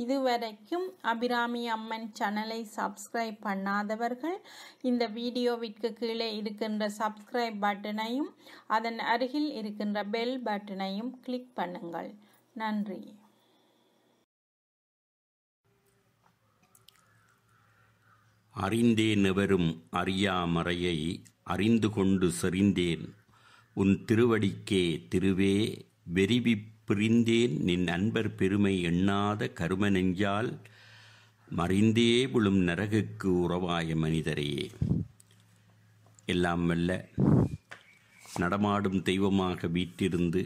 இதுவரைக்கும் அபிராமி அம்மன் சேனலை சப்ஸ்கிரைப் பண்ணாதவர்கள் இந்த வீடியோவிற்கு கீழே இருக்கின்ற சப்ஸ்கிரைப் பட்டனையும் அதன் அருகில் இருக்கின்ற பெல் பட்டனையும் கிளிக் பண்ணுங்கள் நன்றி அறிந்தேன் எவரும் அறியாமறையை அறிந்து கொண்டு செறிந்தேன் உன் திருவடிக்கே திருவே வெறிவிப்பு பிரிந்தேன் நின் அன்பர் பெருமை எண்ணாத கரும நெஞ்சால் மறிந்தே விழும் நரகுக்கு உறவாய மனிதரையே எல்லாம் வெல்ல நடமாடும் தெய்வமாக வீற்றிருந்து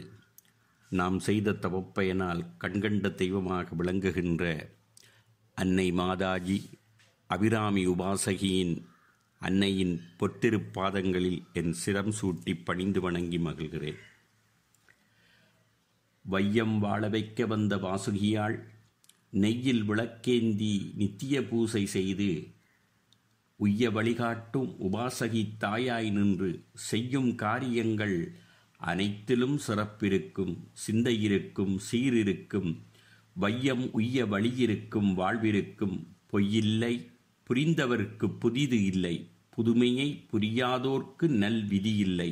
நாம் செய்த தவப்பயனால் கண்கண்ட தெய்வமாக விளங்குகின்ற அன்னை மாதாஜி அபிராமி உபாசகியின் அன்னையின் பொத்திருப்பாதங்களில் என் சிரம் சூட்டி பணிந்து வணங்கி மகிழ்கிறேன் வையம் வாழ வைக்க வந்த வாசுகியாள் நெய்யில் விளக்கேந்தி நித்திய பூசை செய்து உய்ய வழிகாட்டும் உபாசகி தாயாய் நின்று செய்யும் காரியங்கள் அனைத்திலும் சிறப்பிருக்கும் சிந்தையிருக்கும் சீரிருக்கும் வையம் உய்ய வழியிருக்கும் வாழ்விருக்கும் பொய்யில்லை புரிந்தவர்க்கு புதிது இல்லை புதுமையை புரியாதோர்க்கு நல் விதியில்லை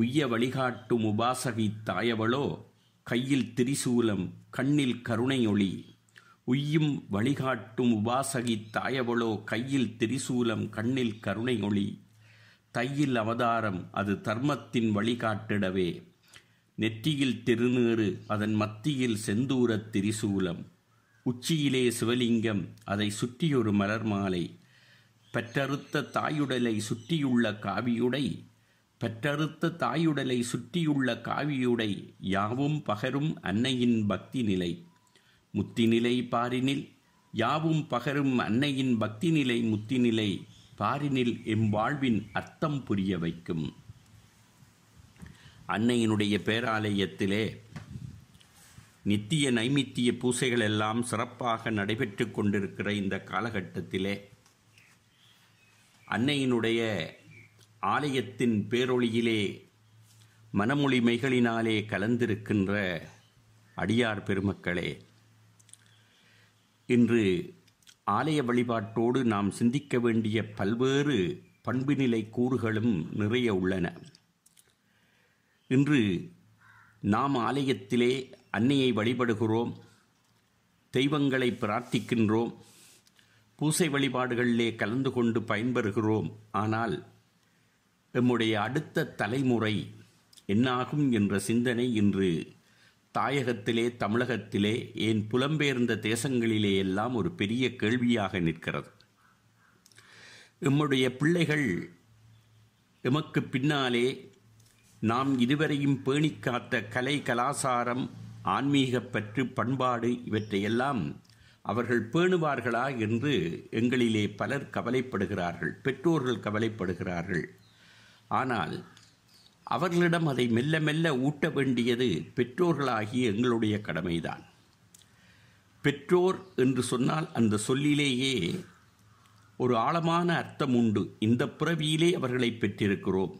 உய்ய வழிகாட்டும் உபாசகி தாயவளோ கையில் திரிசூலம் கண்ணில் கருணையொளி உய்யும் வழிகாட்டும் உபாசகி தாயவளோ கையில் திரிசூலம் கண்ணில் கருணையொளி தையில் அவதாரம் அது தர்மத்தின் வழிகாட்டிடவே நெற்றியில் திருநீறு அதன் மத்தியில் செந்தூரத் திரிசூலம் உச்சியிலே சிவலிங்கம் அதை சுற்றியொரு மலர் மாலை பெற்றறுத்த தாயுடலை சுற்றியுள்ள காவியுடை பற்றறுத்த தாயுடலை சுற்றியுள்ள காவியுடை யாவும் பகரும் அன்னையின் பக்தி நிலை முத்திநிலை பாரினில் யாவும் பகரும் அன்னையின் பக்தி நிலை முத்திநிலை பாரினில் வாழ்வின் அர்த்தம் புரிய வைக்கும் அன்னையினுடைய பேராலயத்திலே நித்திய நைமித்திய பூசைகள் எல்லாம் சிறப்பாக நடைபெற்று கொண்டிருக்கிற இந்த காலகட்டத்திலே அன்னையினுடைய ஆலயத்தின் பேரொழியிலே மனமொழிமைகளினாலே கலந்திருக்கின்ற அடியார் பெருமக்களே இன்று ஆலய வழிபாட்டோடு நாம் சிந்திக்க வேண்டிய பல்வேறு பண்புநிலை கூறுகளும் நிறைய உள்ளன இன்று நாம் ஆலயத்திலே அன்னையை வழிபடுகிறோம் தெய்வங்களை பிரார்த்திக்கின்றோம் பூசை வழிபாடுகளிலே கலந்து கொண்டு பயன்பெறுகிறோம் ஆனால் எம்முடைய அடுத்த தலைமுறை என்னாகும் என்ற சிந்தனை இன்று தாயகத்திலே தமிழகத்திலே ஏன் புலம்பெயர்ந்த தேசங்களிலே எல்லாம் ஒரு பெரிய கேள்வியாக நிற்கிறது எம்முடைய பிள்ளைகள் எமக்கு பின்னாலே நாம் இதுவரையும் பேணிக்காத்த கலை கலாசாரம் ஆன்மீக பற்று பண்பாடு இவற்றையெல்லாம் அவர்கள் பேணுவார்களா என்று எங்களிலே பலர் கவலைப்படுகிறார்கள் பெற்றோர்கள் கவலைப்படுகிறார்கள் ஆனால் அவர்களிடம் அதை மெல்ல மெல்ல ஊட்ட வேண்டியது பெற்றோர்களாகிய எங்களுடைய கடமைதான் பெற்றோர் என்று சொன்னால் அந்த சொல்லிலேயே ஒரு ஆழமான அர்த்தம் உண்டு இந்த பிறவியிலே அவர்களை பெற்றிருக்கிறோம்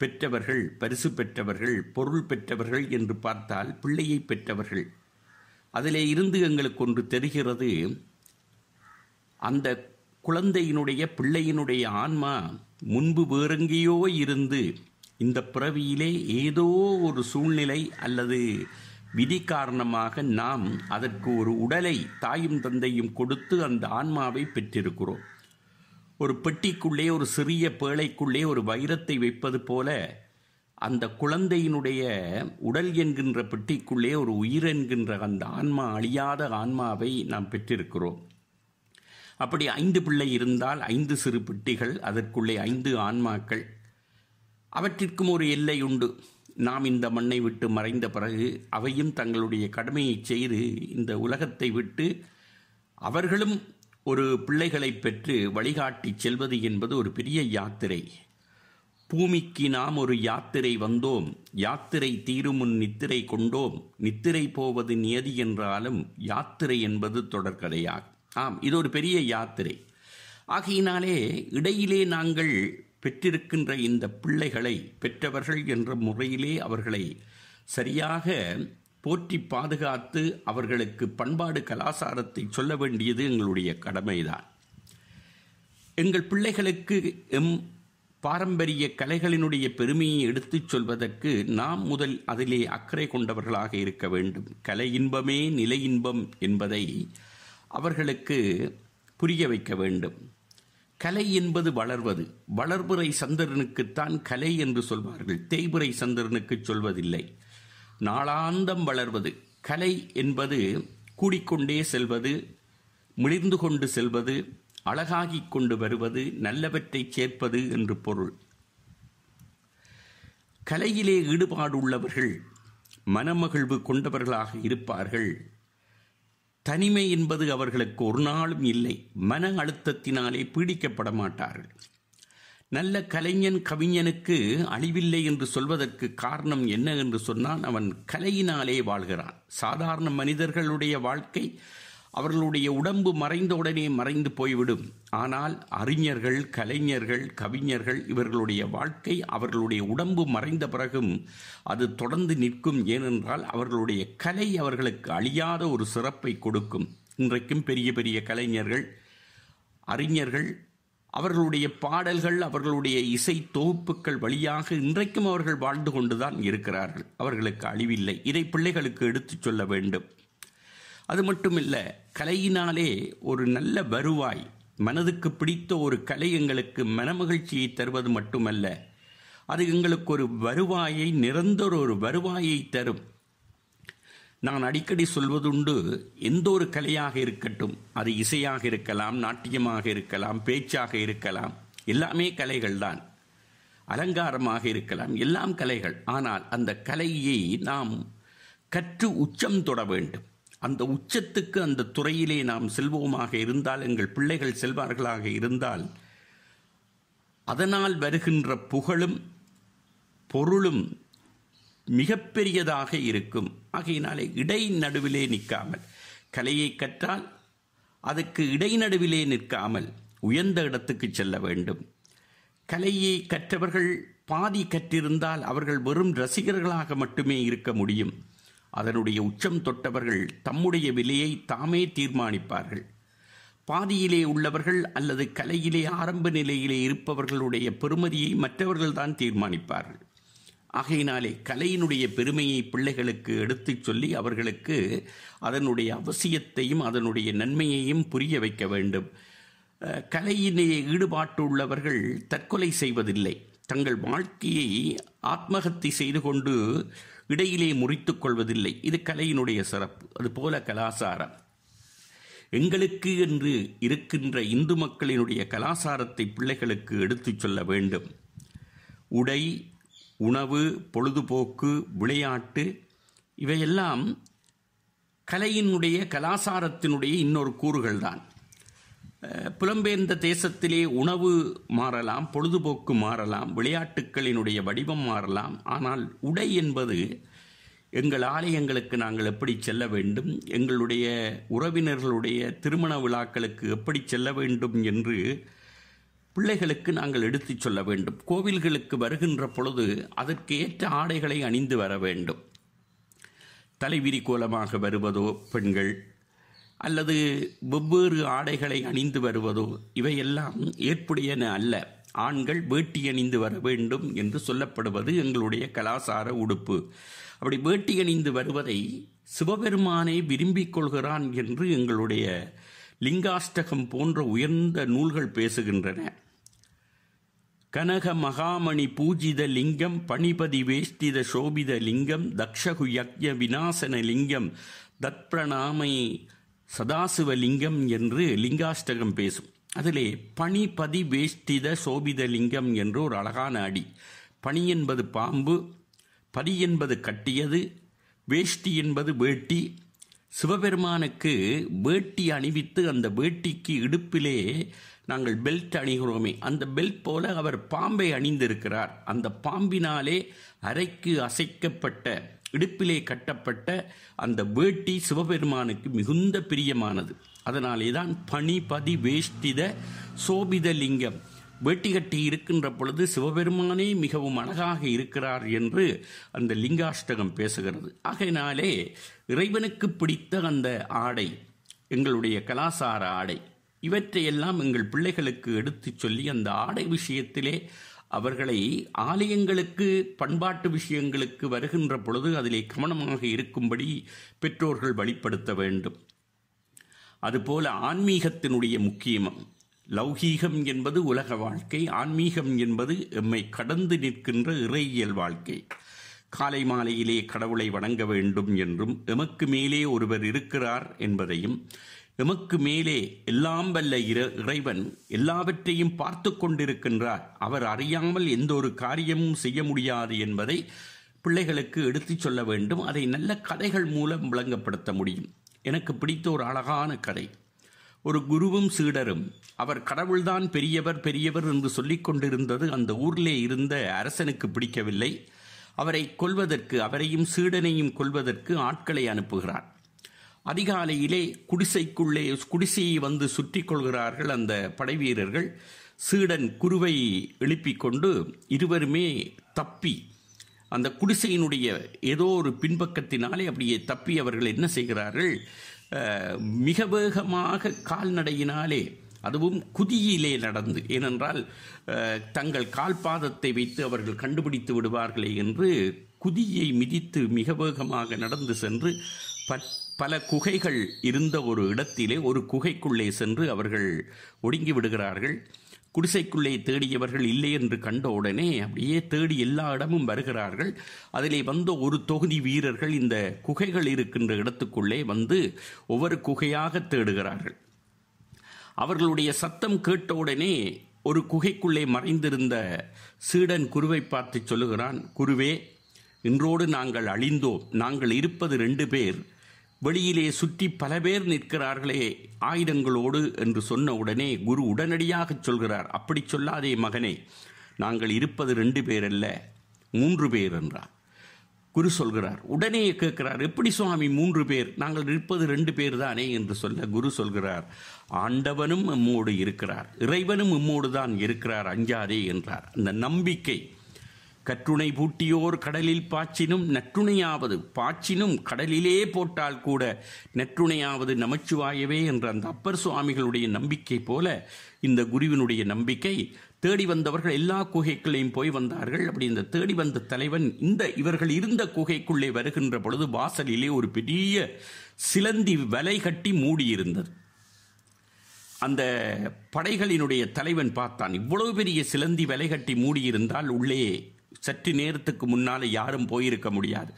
பெற்றவர்கள் பரிசு பெற்றவர்கள் பொருள் பெற்றவர்கள் என்று பார்த்தால் பிள்ளையை பெற்றவர்கள் அதிலே இருந்து எங்களுக்கு ஒன்று தெரிகிறது அந்த குழந்தையினுடைய பிள்ளையினுடைய ஆன்மா முன்பு வேறெங்கேயோ இருந்து இந்த பிறவியிலே ஏதோ ஒரு சூழ்நிலை அல்லது விதி காரணமாக நாம் அதற்கு ஒரு உடலை தாயும் தந்தையும் கொடுத்து அந்த ஆன்மாவை பெற்றிருக்கிறோம் ஒரு பெட்டிக்குள்ளே ஒரு சிறிய பேழைக்குள்ளே ஒரு வைரத்தை வைப்பது போல அந்த குழந்தையினுடைய உடல் என்கின்ற பெட்டிக்குள்ளே ஒரு உயிர் என்கின்ற அந்த ஆன்மா அழியாத ஆன்மாவை நாம் பெற்றிருக்கிறோம் அப்படி ஐந்து பிள்ளை இருந்தால் ஐந்து சிறு பெட்டிகள் அதற்குள்ளே ஐந்து ஆன்மாக்கள் அவற்றிற்கும் ஒரு எல்லை உண்டு நாம் இந்த மண்ணை விட்டு மறைந்த பிறகு அவையும் தங்களுடைய கடமையை செய்து இந்த உலகத்தை விட்டு அவர்களும் ஒரு பிள்ளைகளை பெற்று வழிகாட்டி செல்வது என்பது ஒரு பெரிய யாத்திரை பூமிக்கு நாம் ஒரு யாத்திரை வந்தோம் யாத்திரை தீருமுன் நித்திரை கொண்டோம் நித்திரை போவது நியதி என்றாலும் யாத்திரை என்பது தொடர்கதையாகும் ஆம் இது ஒரு பெரிய யாத்திரை ஆகையினாலே இடையிலே நாங்கள் பெற்றிருக்கின்ற இந்த பிள்ளைகளை பெற்றவர்கள் என்ற முறையிலே அவர்களை சரியாக போற்றி பாதுகாத்து அவர்களுக்கு பண்பாடு கலாச்சாரத்தை சொல்ல வேண்டியது எங்களுடைய கடமைதான் எங்கள் பிள்ளைகளுக்கு எம் பாரம்பரிய கலைகளினுடைய பெருமையை எடுத்துச் சொல்வதற்கு நாம் முதல் அதிலே அக்கறை கொண்டவர்களாக இருக்க வேண்டும் கலை இன்பமே நிலை இன்பம் என்பதை அவர்களுக்கு புரிய வைக்க வேண்டும் கலை என்பது வளர்வது வளர்புரை சந்திரனுக்குத்தான் கலை என்று சொல்வார்கள் தேய்புரை சந்திரனுக்கு சொல்வதில்லை நாளாந்தம் வளர்வது கலை என்பது கூடிக்கொண்டே செல்வது மிளிர்ந்து கொண்டு செல்வது அழகாகி கொண்டு வருவது நல்லவற்றை சேர்ப்பது என்று பொருள் கலையிலே ஈடுபாடுள்ளவர்கள் மனமகிழ்வு கொண்டவர்களாக இருப்பார்கள் தனிமை என்பது அவர்களுக்கு ஒரு நாளும் இல்லை மன அழுத்தத்தினாலே பீடிக்கப்பட மாட்டார்கள் நல்ல கலைஞன் கவிஞனுக்கு அழிவில்லை என்று சொல்வதற்கு காரணம் என்ன என்று சொன்னால் அவன் கலையினாலே வாழ்கிறான் சாதாரண மனிதர்களுடைய வாழ்க்கை அவர்களுடைய உடம்பு மறைந்தவுடனே மறைந்து போய்விடும் ஆனால் அறிஞர்கள் கலைஞர்கள் கவிஞர்கள் இவர்களுடைய வாழ்க்கை அவர்களுடைய உடம்பு மறைந்த பிறகும் அது தொடர்ந்து நிற்கும் ஏனென்றால் அவர்களுடைய கலை அவர்களுக்கு அழியாத ஒரு சிறப்பை கொடுக்கும் இன்றைக்கும் பெரிய பெரிய கலைஞர்கள் அறிஞர்கள் அவர்களுடைய பாடல்கள் அவர்களுடைய இசை தொகுப்புகள் வழியாக இன்றைக்கும் அவர்கள் வாழ்ந்து கொண்டுதான் இருக்கிறார்கள் அவர்களுக்கு அழிவில்லை இதை பிள்ளைகளுக்கு எடுத்துச் சொல்ல வேண்டும் அது மட்டும் இல்லை கலையினாலே ஒரு நல்ல வருவாய் மனதுக்கு பிடித்த ஒரு கலை எங்களுக்கு மனமகிழ்ச்சியை தருவது மட்டுமல்ல அது எங்களுக்கு ஒரு வருவாயை நிரந்தர ஒரு வருவாயை தரும் நான் அடிக்கடி சொல்வதுண்டு எந்த ஒரு கலையாக இருக்கட்டும் அது இசையாக இருக்கலாம் நாட்டியமாக இருக்கலாம் பேச்சாக இருக்கலாம் எல்லாமே கலைகள்தான் அலங்காரமாக இருக்கலாம் எல்லாம் கலைகள் ஆனால் அந்த கலையை நாம் கற்று உச்சம் தொட வேண்டும் அந்த உச்சத்துக்கு அந்த துறையிலே நாம் செல்வோமாக இருந்தால் எங்கள் பிள்ளைகள் செல்வார்களாக இருந்தால் அதனால் வருகின்ற புகழும் பொருளும் மிகப்பெரியதாக இருக்கும் ஆகையினாலே இடை நடுவிலே நிற்காமல் கலையை கற்றால் அதுக்கு இடைநடுவிலே நிற்காமல் உயர்ந்த இடத்துக்கு செல்ல வேண்டும் கலையை கற்றவர்கள் பாதி கற்றிருந்தால் அவர்கள் வெறும் ரசிகர்களாக மட்டுமே இருக்க முடியும் அதனுடைய உச்சம் தொட்டவர்கள் தம்முடைய விலையை தாமே தீர்மானிப்பார்கள் பாதியிலே உள்ளவர்கள் அல்லது கலையிலே ஆரம்ப நிலையிலே இருப்பவர்களுடைய பெருமதியை மற்றவர்கள்தான் தீர்மானிப்பார்கள் ஆகையினாலே கலையினுடைய பெருமையை பிள்ளைகளுக்கு எடுத்துச் சொல்லி அவர்களுக்கு அதனுடைய அவசியத்தையும் அதனுடைய நன்மையையும் புரிய வைக்க வேண்டும் கலையிலே ஈடுபாட்டுள்ளவர்கள் தற்கொலை செய்வதில்லை தங்கள் வாழ்க்கையை ஆத்மகத்தி செய்து கொண்டு இடையிலே முறித்துக் கொள்வதில்லை இது கலையினுடைய சிறப்பு அதுபோல கலாசாரம் எங்களுக்கு என்று இருக்கின்ற இந்து மக்களினுடைய கலாசாரத்தை பிள்ளைகளுக்கு எடுத்துச் சொல்ல வேண்டும் உடை உணவு பொழுதுபோக்கு விளையாட்டு இவையெல்லாம் கலையினுடைய கலாசாரத்தினுடைய இன்னொரு கூறுகள்தான் புலம்பெயர்ந்த தேசத்திலே உணவு மாறலாம் பொழுதுபோக்கு மாறலாம் விளையாட்டுக்களினுடைய வடிவம் மாறலாம் ஆனால் உடை என்பது எங்கள் ஆலயங்களுக்கு நாங்கள் எப்படி செல்ல வேண்டும் எங்களுடைய உறவினர்களுடைய திருமண விழாக்களுக்கு எப்படி செல்ல வேண்டும் என்று பிள்ளைகளுக்கு நாங்கள் எடுத்துச் சொல்ல வேண்டும் கோவில்களுக்கு வருகின்ற பொழுது அதற்கு ஏற்ற ஆடைகளை அணிந்து வர வேண்டும் தலைவிரி கோலமாக வருவதோ பெண்கள் அல்லது வெவ்வேறு ஆடைகளை அணிந்து வருவதோ இவையெல்லாம் ஏற்புடையன அல்ல ஆண்கள் வேட்டி அணிந்து வர வேண்டும் என்று சொல்லப்படுவது எங்களுடைய கலாசார உடுப்பு அப்படி வேட்டி அணிந்து வருவதை சிவபெருமானை விரும்பிக் கொள்கிறான் என்று எங்களுடைய லிங்காஷ்டகம் போன்ற உயர்ந்த நூல்கள் பேசுகின்றன கனக மகாமணி பூஜித லிங்கம் பணிபதி வேஷ்டித சோபித லிங்கம் தக்ஷகு யக்ஞ விநாசன லிங்கம் தத்பிரணாமை சதாசிவலிங்கம் என்று லிங்காஷ்டகம் பேசும் அதிலே பனிபதி வேஷ்டித சோபித லிங்கம் என்று ஒரு அழகான அடி பனி என்பது பாம்பு பதி என்பது கட்டியது வேஷ்டி என்பது வேட்டி சிவபெருமானுக்கு வேட்டி அணிவித்து அந்த வேட்டிக்கு இடுப்பிலே நாங்கள் பெல்ட் அணிகிறோமே அந்த பெல்ட் போல அவர் பாம்பை அணிந்திருக்கிறார் அந்த பாம்பினாலே அரைக்கு அசைக்கப்பட்ட இடுப்பிலே கட்டப்பட்ட அந்த வேட்டி சிவபெருமானுக்கு மிகுந்த பிரியமானது அதனாலே தான் பதி வேஷ்டித சோபித லிங்கம் வேட்டி கட்டி இருக்கின்ற பொழுது சிவபெருமானே மிகவும் அழகாக இருக்கிறார் என்று அந்த லிங்காஷ்டகம் பேசுகிறது ஆகையினாலே இறைவனுக்கு பிடித்த அந்த ஆடை எங்களுடைய கலாசார ஆடை இவற்றையெல்லாம் எங்கள் பிள்ளைகளுக்கு எடுத்து சொல்லி அந்த ஆடை விஷயத்திலே அவர்களை ஆலயங்களுக்கு பண்பாட்டு விஷயங்களுக்கு வருகின்ற பொழுது அதிலே கவனமாக இருக்கும்படி பெற்றோர்கள் வழிப்படுத்த வேண்டும் அதுபோல ஆன்மீகத்தினுடைய முக்கியமும் லௌகீகம் என்பது உலக வாழ்க்கை ஆன்மீகம் என்பது எம்மை கடந்து நிற்கின்ற இறையியல் வாழ்க்கை காலை மாலையிலே கடவுளை வணங்க வேண்டும் என்றும் எமக்கு மேலே ஒருவர் இருக்கிறார் என்பதையும் எமக்கு மேலே எல்லாம் வல்ல இறைவன் எல்லாவற்றையும் பார்த்து கொண்டிருக்கின்றார் அவர் அறியாமல் எந்த ஒரு காரியமும் செய்ய முடியாது என்பதை பிள்ளைகளுக்கு எடுத்துச் சொல்ல வேண்டும் அதை நல்ல கதைகள் மூலம் விளங்கப்படுத்த முடியும் எனக்கு பிடித்த ஒரு அழகான கதை ஒரு குருவும் சீடரும் அவர் கடவுள்தான் பெரியவர் பெரியவர் என்று சொல்லிக் கொண்டிருந்தது அந்த ஊரிலே இருந்த அரசனுக்கு பிடிக்கவில்லை அவரை கொல்வதற்கு அவரையும் சீடனையும் கொல்வதற்கு ஆட்களை அனுப்புகிறார் அதிகாலையிலே குடிசைக்குள்ளே குடிசையை வந்து சுற்றி கொள்கிறார்கள் அந்த படை வீரர்கள் சீடன் குருவை எழுப்பி கொண்டு இருவருமே தப்பி அந்த குடிசையினுடைய ஏதோ ஒரு பின்பக்கத்தினாலே அப்படியே தப்பி அவர்கள் என்ன செய்கிறார்கள் மிக வேகமாக கால்நடையினாலே அதுவும் குதியிலே நடந்து ஏனென்றால் தங்கள் கால்பாதத்தை வைத்து அவர்கள் கண்டுபிடித்து விடுவார்களே என்று குதியை மிதித்து மிக வேகமாக நடந்து சென்று பல குகைகள் இருந்த ஒரு இடத்திலே ஒரு குகைக்குள்ளே சென்று அவர்கள் ஒடுங்கி விடுகிறார்கள் குடிசைக்குள்ளே தேடியவர்கள் இல்லை என்று கண்ட உடனே அப்படியே தேடி எல்லா இடமும் வருகிறார்கள் அதிலே வந்த ஒரு தொகுதி வீரர்கள் இந்த குகைகள் இருக்கின்ற இடத்துக்குள்ளே வந்து ஒவ்வொரு குகையாக தேடுகிறார்கள் அவர்களுடைய சத்தம் கேட்டவுடனே ஒரு குகைக்குள்ளே மறைந்திருந்த சீடன் குருவை பார்த்து சொல்லுகிறான் குருவே இன்றோடு நாங்கள் அழிந்தோம் நாங்கள் இருப்பது ரெண்டு பேர் வெளியிலே சுற்றி பல பேர் நிற்கிறார்களே ஆயுதங்களோடு என்று சொன்ன உடனே குரு உடனடியாக சொல்கிறார் அப்படி சொல்லாதே மகனே நாங்கள் இருப்பது ரெண்டு பேர் அல்ல மூன்று பேர் என்றார் குரு சொல்கிறார் உடனே கேட்கிறார் எப்படி சுவாமி மூன்று பேர் நாங்கள் இருப்பது ரெண்டு பேர் தானே என்று சொல்ல குரு சொல்கிறார் ஆண்டவனும் எம்மோடு இருக்கிறார் இறைவனும் எம்மோடு தான் இருக்கிறார் அஞ்சாதே என்றார் அந்த நம்பிக்கை கற்றுணை பூட்டியோர் கடலில் பாய்ச்சினும் நற்றுணையாவது பாய்ச்சினும் கடலிலே போட்டால் கூட நற்றுணையாவது நமச்சிவாயவே என்ற அந்த அப்பர் சுவாமிகளுடைய நம்பிக்கை போல இந்த குருவினுடைய நம்பிக்கை தேடி வந்தவர்கள் எல்லா குகைகளையும் போய் வந்தார்கள் அப்படி இந்த தேடி வந்த தலைவன் இந்த இவர்கள் இருந்த குகைக்குள்ளே வருகின்ற பொழுது வாசலிலே ஒரு பெரிய சிலந்தி வலை கட்டி மூடியிருந்தது அந்த படைகளினுடைய தலைவன் பார்த்தான் இவ்வளவு பெரிய சிலந்தி வலை கட்டி மூடியிருந்தால் உள்ளே சற்று நேரத்துக்கு முன்னால் யாரும் போயிருக்க முடியாது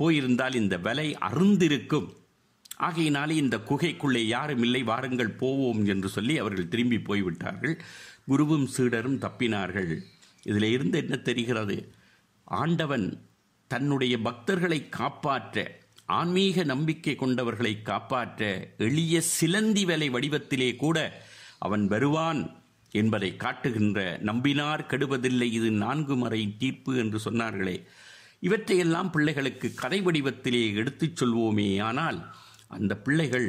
போயிருந்தால் இந்த விலை அருந்திருக்கும் ஆகையினாலே இந்த குகைக்குள்ளே யாரும் இல்லை வாருங்கள் போவோம் என்று சொல்லி அவர்கள் திரும்பி போய்விட்டார்கள் குருவும் சீடரும் தப்பினார்கள் இதில் இருந்து என்ன தெரிகிறது ஆண்டவன் தன்னுடைய பக்தர்களை காப்பாற்ற ஆன்மீக நம்பிக்கை கொண்டவர்களை காப்பாற்ற எளிய சிலந்தி வேலை வடிவத்திலே கூட அவன் வருவான் என்பதை காட்டுகின்ற நம்பினார் கெடுவதில்லை இது நான்கு மறை தீர்ப்பு என்று சொன்னார்களே இவற்றையெல்லாம் பிள்ளைகளுக்கு கதை வடிவத்திலே எடுத்துச் சொல்வோமே ஆனால் அந்த பிள்ளைகள்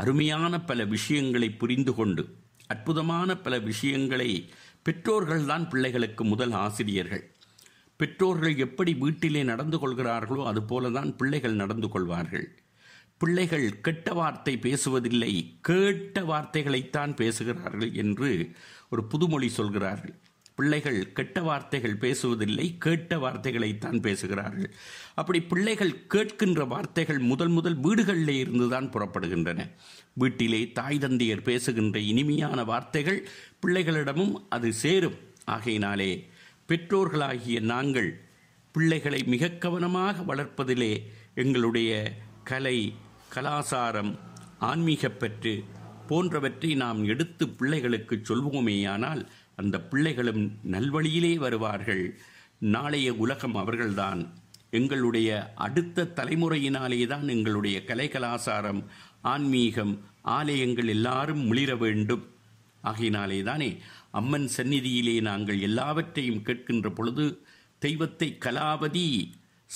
அருமையான பல விஷயங்களை புரிந்து கொண்டு அற்புதமான பல விஷயங்களை பெற்றோர்கள்தான் பிள்ளைகளுக்கு முதல் ஆசிரியர்கள் பெற்றோர்கள் எப்படி வீட்டிலே நடந்து கொள்கிறார்களோ அதுபோலதான் தான் பிள்ளைகள் நடந்து கொள்வார்கள் பிள்ளைகள் கெட்ட வார்த்தை பேசுவதில்லை கேட்ட வார்த்தைகளைத்தான் பேசுகிறார்கள் என்று ஒரு புதுமொழி சொல்கிறார்கள் பிள்ளைகள் கெட்ட வார்த்தைகள் பேசுவதில்லை கேட்ட வார்த்தைகளைத்தான் பேசுகிறார்கள் அப்படி பிள்ளைகள் கேட்கின்ற வார்த்தைகள் முதல் முதல் வீடுகளிலே இருந்துதான் புறப்படுகின்றன வீட்டிலே தாய் தந்தையர் பேசுகின்ற இனிமையான வார்த்தைகள் பிள்ளைகளிடமும் அது சேரும் ஆகையினாலே பெற்றோர்களாகிய நாங்கள் பிள்ளைகளை மிக கவனமாக வளர்ப்பதிலே எங்களுடைய கலை கலாசாரம் ஆன்மீகப்பற்று போன்றவற்றை நாம் எடுத்து பிள்ளைகளுக்கு சொல்வோமேயானால் அந்த பிள்ளைகளும் நல்வழியிலே வருவார்கள் நாளைய உலகம் அவர்கள்தான் எங்களுடைய அடுத்த தலைமுறையினாலே தான் எங்களுடைய கலை கலாசாரம் ஆன்மீகம் ஆலயங்கள் எல்லாரும் முளிர வேண்டும் ஆகையினாலே தானே அம்மன் சந்நிதியிலே நாங்கள் எல்லாவற்றையும் கேட்கின்ற பொழுது தெய்வத்தை கலாவதி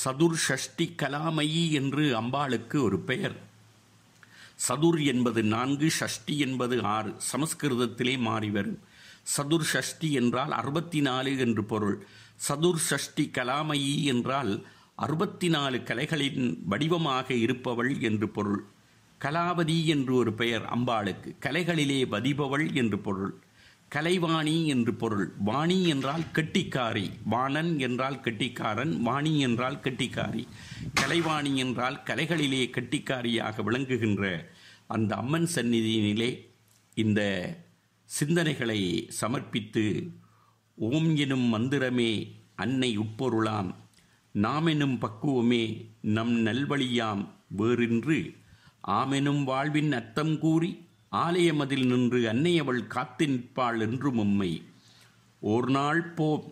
சதுர்ஷஷ்டி கலாமயி என்று அம்பாளுக்கு ஒரு பெயர் சதுர் என்பது நான்கு ஷஷ்டி என்பது ஆறு சமஸ்கிருதத்திலே மாறி வரும் சதுர் ஷஷ்டி என்றால் அறுபத்தி நாலு என்று பொருள் சதுர் ஷஷ்டி கலாமயி என்றால் அறுபத்தி நாலு கலைகளின் வடிவமாக இருப்பவள் என்று பொருள் கலாவதி என்று ஒரு பெயர் அம்பாளுக்கு கலைகளிலே வதிபவள் என்று பொருள் கலைவாணி என்று பொருள் வாணி என்றால் கெட்டிக்காரி வாணன் என்றால் கெட்டிக்காரன் வாணி என்றால் கெட்டிக்காரி கலைவாணி என்றால் கலைகளிலே கெட்டிக்காரியாக விளங்குகின்ற அந்த அம்மன் சந்நிதியினிலே இந்த சிந்தனைகளை சமர்ப்பித்து ஓம் எனும் மந்திரமே அன்னை உட்பொருளாம் நாமெனும் பக்குவமே நம் நல்வழியாம் வேறின்று ஆமெனும் வாழ்வின் அர்த்தம் கூறி ஆலயமதில் நின்று அன்னையவள் காத்து நிற்பாள் என்றும் உம்மை ஒரு நாள் போம்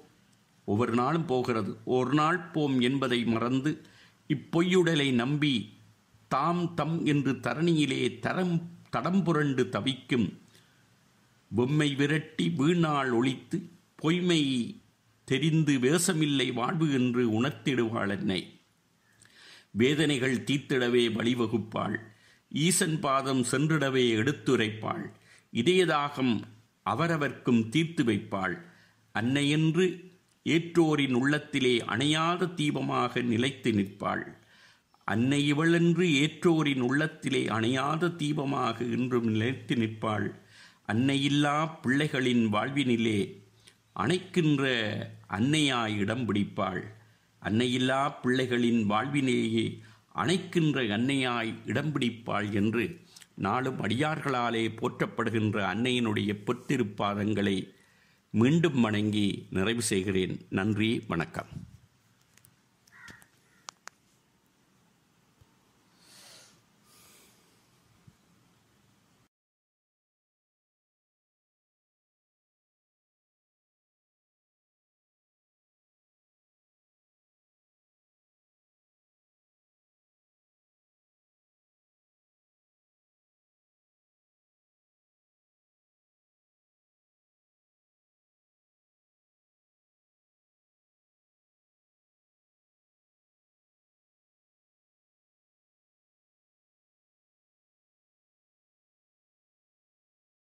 ஒவ்வொரு நாளும் போகிறது ஒரு நாள் போம் என்பதை மறந்து இப்பொய்யுடலை நம்பி தாம் தம் என்று தரணியிலே தரம் தடம்புரண்டு தவிக்கும் பொம்மை விரட்டி வீணாள் ஒழித்து பொய்மை தெரிந்து வேஷமில்லை வாழ்வு என்று உணர்த்திடுவாள் என்னை வேதனைகள் தீத்திடவே வழிவகுப்பாள் ஈசன் பாதம் சென்றிடவே எடுத்துரைப்பாள் இதயதாகம் அவரவர்க்கும் தீர்த்து வைப்பாள் அன்னையென்று ஏற்றோரின் உள்ளத்திலே அணையாத தீபமாக நிலைத்து நிற்பாள் அன்னை இவளென்று ஏற்றோரின் உள்ளத்திலே அணையாத தீபமாக இன்றும் நிலைத்து நிற்பாள் அன்னையில்லா பிள்ளைகளின் வாழ்வினிலே அணைக்கின்ற அன்னையாய் இடம் பிடிப்பாள் அன்னையில்லா பிள்ளைகளின் வாழ்வினேயே அணைக்கின்ற அன்னையாய் இடம் பிடிப்பாள் என்று நாளும் அடியார்களாலே போற்றப்படுகின்ற அன்னையினுடைய பொற்றிருப்பாதங்களை மீண்டும் வணங்கி நிறைவு செய்கிறேன் நன்றி வணக்கம்